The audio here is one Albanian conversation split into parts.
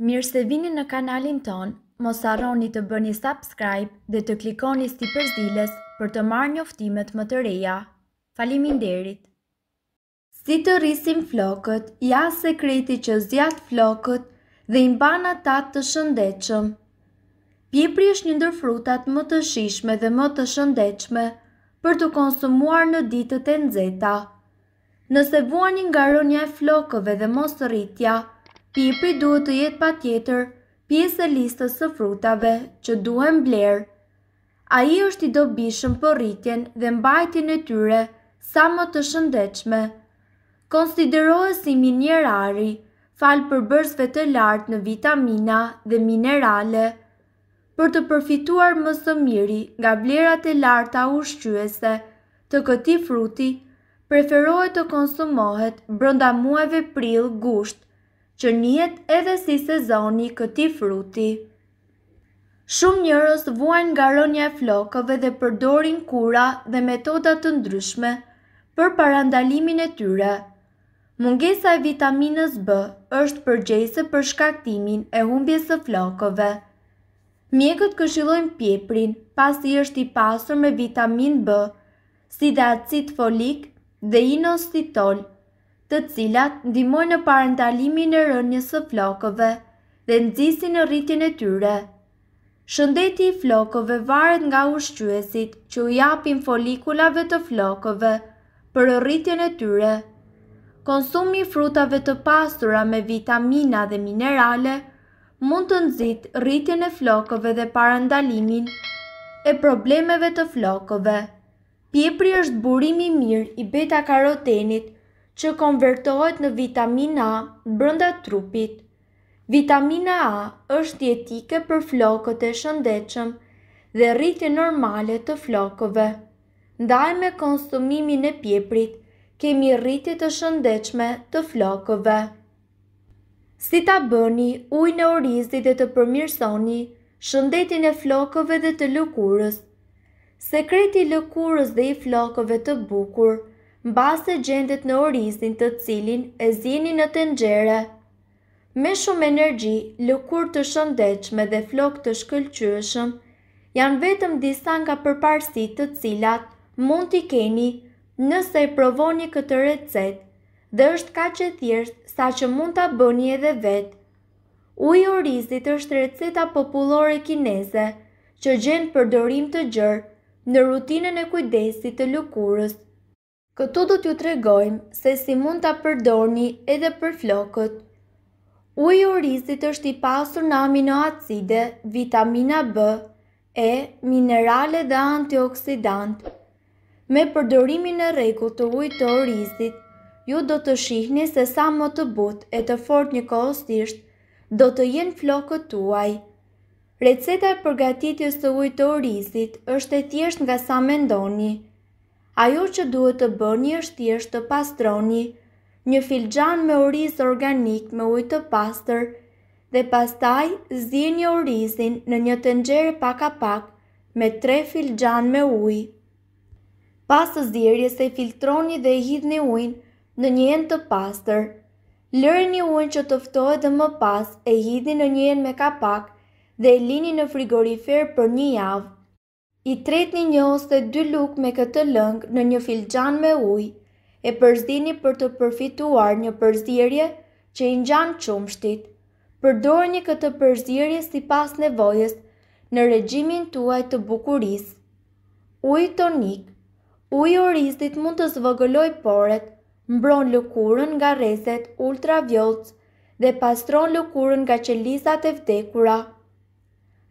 Mirë se vini në kanalin ton, mos arroni të bëni subscribe dhe të klikoni si përzilës për të marrë njoftimet më të reja. Falimin derit! Si të rrisim flokët, ja sekreti që zjatë flokët dhe imbana tatë të shëndechëm. Pjepri është një ndër frutat më të shishme dhe më të shëndechme për të konsumuar në ditët e nëzeta. Nëse vuani nga rënja e flokëve dhe mos rritja, Pipri duhet të jetë pa tjetër pjesë e listës së frutave që duhem blerë. A i është i dobishëm për rritjen dhe mbajtjen e tyre sa më të shëndechme. Konsiderohet si minjerari, falë për bërzve të lartë në vitamina dhe minerale, për të përfituar më së miri nga blerat e larta ushqyese të këti fruti, preferohet të konsumohet brënda muave pril gusht, që njët edhe si sezoni këti fruti. Shumë njërës vuajnë nga rënja e flokëve dhe përdorin kura dhe metodat të ndryshme për parandalimin e tyre. Mungesa e vitaminës B është përgjese për shkaktimin e humbjes e flokëve. Mjekët këshilojnë pjeprin pasi është i pasur me vitamin B, si dhe acid folik dhe inositol të cilat ndimojnë në parentalimi në rënjës të flokove dhe nëzisi në rritin e tyre. Shëndeti i flokove varet nga ushqyesit që u japin folikulave të flokove për rritin e tyre. Konsumi frutave të pastura me vitamina dhe minerale mund të nëzit rritin e flokove dhe parandalimin e problemeve të flokove. Pjepri është burimi mirë i beta karotenit që konvertohet në vitamina A brënda trupit. Vitamina A është jetike për flokët e shëndechëm dhe rritje normale të flokëve. Ndaj me konsumimin e pjeprit, kemi rritje të shëndechme të flokëve. Si ta bëni, uj në orizit dhe të përmirësoni, shëndetin e flokëve dhe të lukurës. Sekreti lukurës dhe i flokëve të bukurë, mbas të gjendet në orizin të cilin e zini në tengjere. Me shumë energji, lukur të shëndechme dhe flok të shkëllqyëshëm, janë vetëm disa nga përparsit të cilat mund t'i keni nëse i provoni këtë recet dhe është ka që thjesht sa që mund t'a bëni edhe vetë. Ujë orizit është receta populore kineze që gjendë përdorim të gjërë në rutinën e kujdesit të lukurës Këtu do t'ju tregojmë se si mund t'a përdorni edhe për flokët. Ujë u rizit është i pasur në aminoacide, vitamina B, E, minerale dhe antioksidant. Me përdorimin e reku të ujë të rizit, ju do të shihni se sa më të but e të fort një kostisht, do të jenë flokët tuaj. Receta e përgatitjes të ujë të rizit është e tjesht nga sa mendoni – ajo që duhet të bëni është thjesht të pastroni një filxhan me oriz organik me ujë të pastër dhe pastaj një orizin në një tenxhere pak a pak me tre filxhan me ujë. Pas të zjerjes e filtroni dhe i hidhni ujnë në një jenë të pastër. Lërë një ujnë që tëftohet dhe më pas e hidhni në një jenë me kapak dhe e lini në frigorifer për një javë. I tret një njës dhe dy luk me këtë lëngë në një filxan me uj, e përzdini për të përfituar një përzirje që i njën qumshtit. Përdor një këtë përzirje si pas nevojës në regjimin tuaj të bukuris. Uj tonik Uj orizit mund të zvëgëlloj poret, mbron lukurën nga rezet ultravjolc dhe pastron lukurën nga qelizat e vdekura.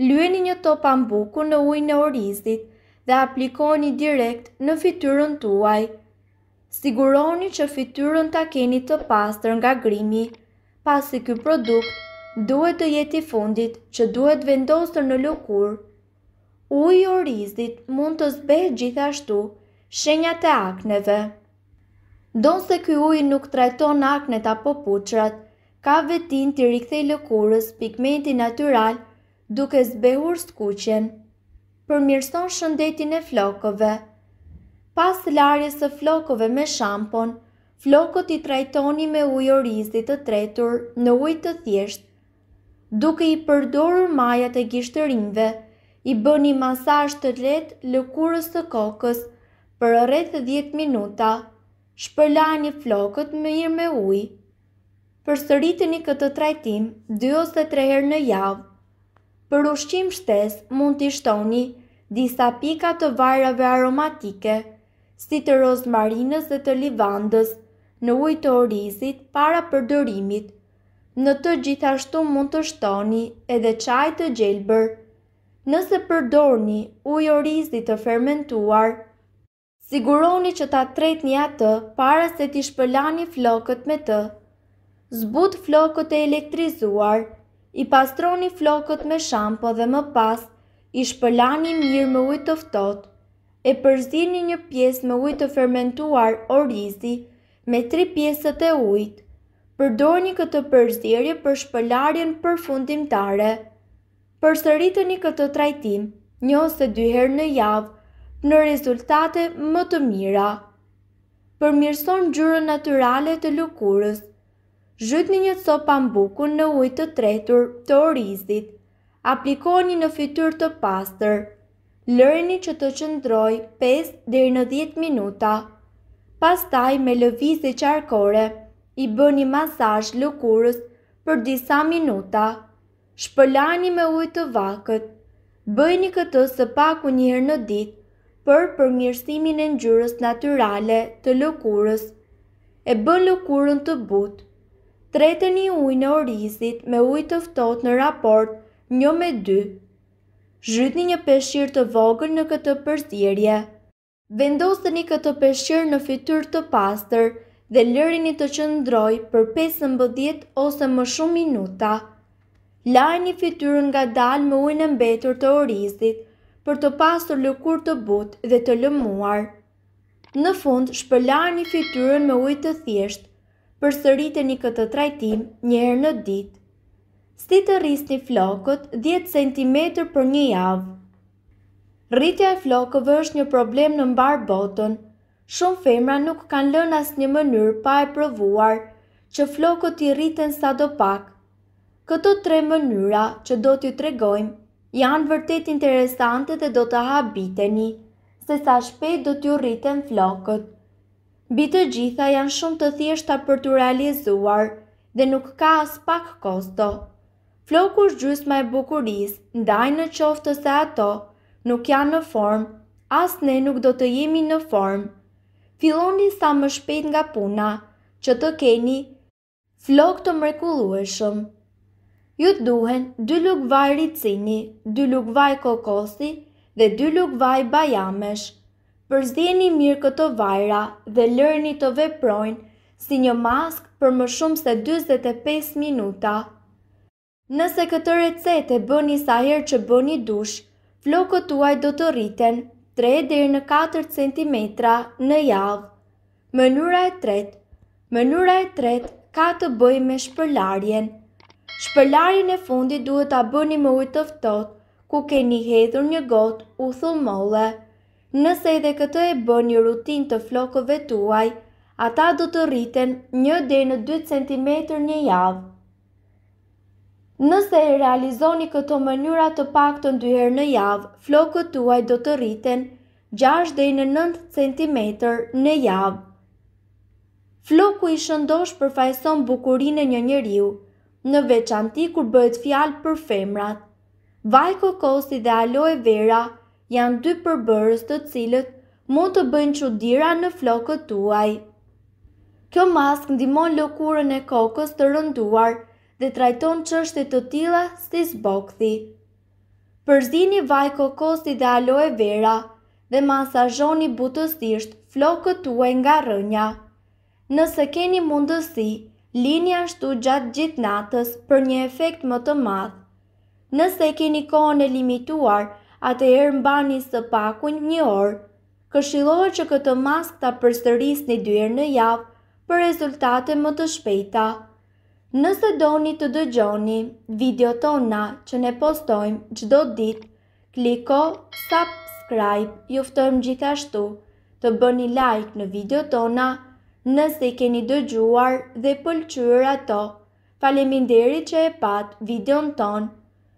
Lueni një topan buku në ujnë e orizit dhe aplikoni direkt në fityrën tuaj. Siguroni që fityrën ta keni të pastër nga grimi, pasi kjo produkt duhet të jeti fundit që duhet vendosër në lukur. Ujë orizit mund të zbehë gjithashtu shenjat e akneve. Donë se kjo ujë nuk trajton aknet apo puqrat, ka vetin të rikthej lëkurës pigmenti natyralë duke zbehur skuqen, përmirëson shëndetin e flokove. Pas larjes së flokove me shampon, flokot i trajtoni me ujë orizit të tretur në ujë të thjesht. Duke i përdorur majat e gishtërinjve, i bëni masazh të lehtë lëkurës së kokës për rreth 10 minuta. Shpërlani flokët mirë me ujë. Përsëritini këtë trajtim 2 ose 3 herë në javë Për ushqim shtes mund të ishtoni disa pika të varrave aromatike, si të rozmarinës dhe të livandës në ujë të orizit para përdorimit. Në të gjithashtu mund të shtoni edhe qaj të gjelbër, nëse përdorni ujë orizit të fermentuar. Siguroni që ta tret një atë para se t'i shpëlani flokët me të. Zbut flokët e elektrizuar i pastroni flokët me shampo dhe më pas, i shpëlani mirë me ujtë të e përzini një pjesë me ujtë të fermentuar orizi me tri pjesët e ujtë, përdojni këtë përzirje për shpëlarjen për fundim tare. Për sëritëni këtë trajtim, një ose herë në javë, në rezultate më të mira. Përmirson gjurën naturale të lukurës, Zhytë një co pambukun në ujtë të tretur të orizit. Aplikoni në fytyrë të pastër. Lëreni që të qëndroj 5 në 10 minuta. Pastaj me lëviz qarkore, i bëni masajsh lukurës për disa minuta. Shpëllani me ujtë të vakët. Bëjni këtë së paku njërë në ditë për përmjërsimin e njërës naturale të lukurës. E bën lukurën të butë trete një ujë në orizit me ujë të ftohtë në raport një me dy. Zhytni një peshqir të vogël në këtë përzirje. një këtë peshqir në fytyr të pastër dhe lërini të qëndroj për 15 ose më shumë minuta. Lajni fytyrën nga dalë me ujnë mbetur të orizit për të pasur lëkur të but dhe të lëmuar. Në fund, një fytyrën me ujtë të thjeshtë për sëriteni këtë trajtim njerë në dit. Si të rrisni flokët 10 cm për një javë. Rritja e flokëve është një problem në mbar botën. Shumë femra nuk kanë lënë asë një mënyrë pa e provuar që flokët i rriten sa do pak. Këto tre mënyra që do t'ju tregojmë janë vërtet interesante dhe do të habiteni se sa shpejt do t'ju rriten flokët. Bitë gjitha janë shumë të thjeshta për të realizuar dhe nuk ka as pak kosto. Floku është gjysma e bukuris, ndaj në qoftë se ato nuk janë në form, as ne nuk do të jemi në form. Filoni sa më shpejt nga puna, që të keni flok të mrekulueshëm. Ju të duhen 2 lukë vaj ricini, 2 lukë vaj kokosi dhe 2 lukë vaj bajamesh përzdjeni mirë këto vajra dhe lërni të veprojnë si një mask për më shumë se 25 minuta. Nëse këtë recete bëni sa herë që bëni dush, flokët tuaj do të rriten 3 deri në 4 cm në javë. Mënyra e tretë. Mënyra e tretë ka të bëjë me shpëllarjen. Shpëllarjen e fundit duhet ta bëni me ujë të ftohtë, ku keni hedhur një gotë u thullmolle. molle nëse edhe këtë e bën një rutin të flokëve tuaj, ata do të rriten një dhe në 2 cm një javë. Nëse e realizoni këto mënyra të pak të ndyherë në javë, flokët tuaj do të rriten 6 dhe në 9 cm në javë. Floku i shëndosh përfajson bukurinë një njeriu, në veçanti kur bëhet fjalë për femrat. Vaj kokosi dhe aloe vera janë dy përbërës të cilët mund të bëjnë që dira në flokët tuaj. Kjo mask ndimon lëkurën e kokës të rënduar dhe trajton qështet të tila si zbokthi. Përzini vaj kokosi dhe aloe vera dhe masajoni butësisht flokët tuaj nga rënja. Nëse keni mundësi, lini ashtu gjatë gjithnatës për një efekt më të madhë. Nëse keni kohën e limituar, atëherë e rë mbani së pakun një orë. këshilohet që këtë mask të përstëris një dyrë në javë për rezultate më të shpejta. Nëse doni të dëgjoni video tona që ne postojmë gjdo ditë, kliko subscribe, juftojmë gjithashtu të bëni like në video tona nëse i keni dëgjuar dhe to. ato. Faleminderit që e pat videon tonë